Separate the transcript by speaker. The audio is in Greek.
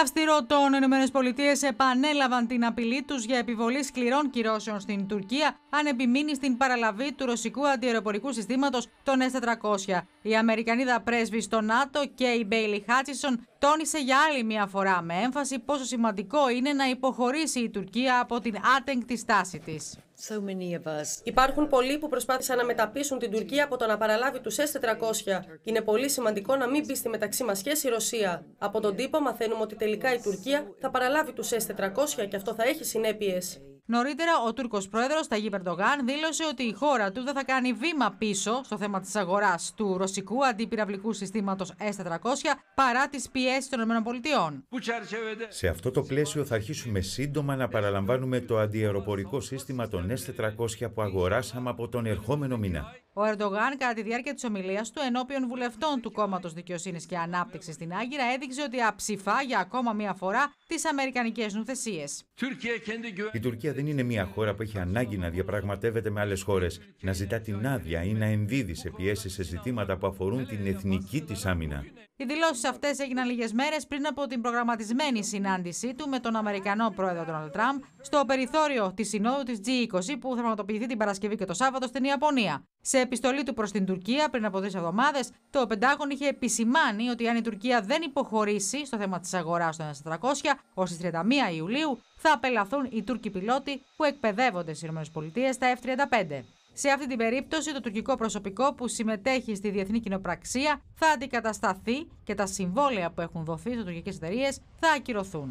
Speaker 1: αυστηρό των ΗΠΑ επανέλαβαν την απειλή τους για επιβολή σκληρών κυρώσεων στην Τουρκία αν επιμείνει στην παραλαβή του ρωσικού αντιεροπορικού συστήματος των S-400. Η Αμερικανίδα πρέσβη στο ΝΑΤΟ και η Μπέιλι Χάτσισον τόνισε για άλλη μια φορά με έμφαση πόσο σημαντικό είναι να υποχωρήσει η Τουρκία από
Speaker 2: την άτεγκτη στάση της. So Υπάρχουν πολλοί που προσπάθησαν να μεταπίσουν την Τουρκία από το να παραλάβει τους S-400. Είναι πολύ σημαντικό να μην μπει στη μεταξύ μας σχέση η Ρωσία. Από τον τύπο μαθαίνουμε ότι τελικά τελικά η Τουρκία θα παραλάβει τους S400 και αυτό θα έχει συνέπειες.
Speaker 1: Νωρίτερα, ο Τούρκος πρόεδρος Ταγί Περντογάν δήλωσε ότι η χώρα του δεν θα κάνει βήμα πίσω στο θέμα της αγοράς του ρωσικού αντιπυραυλικού συστήματος S400 παρά τις πιέσεις των ΗΠΑ.
Speaker 3: Σε αυτό το πλαίσιο, θα αρχίσουμε σύντομα να παραλαμβάνουμε το αντιεροπορικό σύστημα των S400 που αγοράσαμε από τον ερχόμενο μήνα.
Speaker 1: Ο Ερντογάν, κατά τη διάρκεια της ομιλίας του ενώπιον βουλευτών του Κόμματος Δικαιοσύνης και Ανάπτυξης στην Άγκυρα, έδειξε ότι αψηφά για ακόμα μία φορά τις αμερικανικές νουθεσίε.
Speaker 3: Η Τουρκία δεν είναι μια χώρα που έχει ανάγκη να διαπραγματεύεται με άλλες χώρες, να ζητά την άδεια ή να ενδίδει σε πιέσεις σε ζητήματα που αφορούν την εθνική της άμυνα.
Speaker 1: Οι δηλώσεις αυτές έγιναν λίγες μέρες πριν από την προγραμματισμένη συνάντησή του με τον Αμερικανό πρόεδρο Ντόναλτ Τραμπ στο περιθώριο της συνόδου της G20 που θα πραγματοποιηθεί την Παρασκευή και το Σάββατο στην Ιαπωνία. Σε επιστολή του προς την Τουρκία πριν από τρει εβδομάδες, το Πεντάγωνο είχε επισημάνει ότι αν η Τουρκία δεν υποχωρήσει στο θέμα της αγοράς των 1.400 400 ως τις 31 Ιουλίου, θα απελαθούν οι Τούρκοι πιλότοι που εκπαιδεύονται στις ΗΠΑ στα F35. Σε αυτή την περίπτωση, το τουρκικό προσωπικό που συμμετέχει στη διεθνή κοινοπραξία θα αντικατασταθεί και τα συμβόλαια που έχουν δοθεί σε τουρκικές εταιρείες θα ακυρωθούν.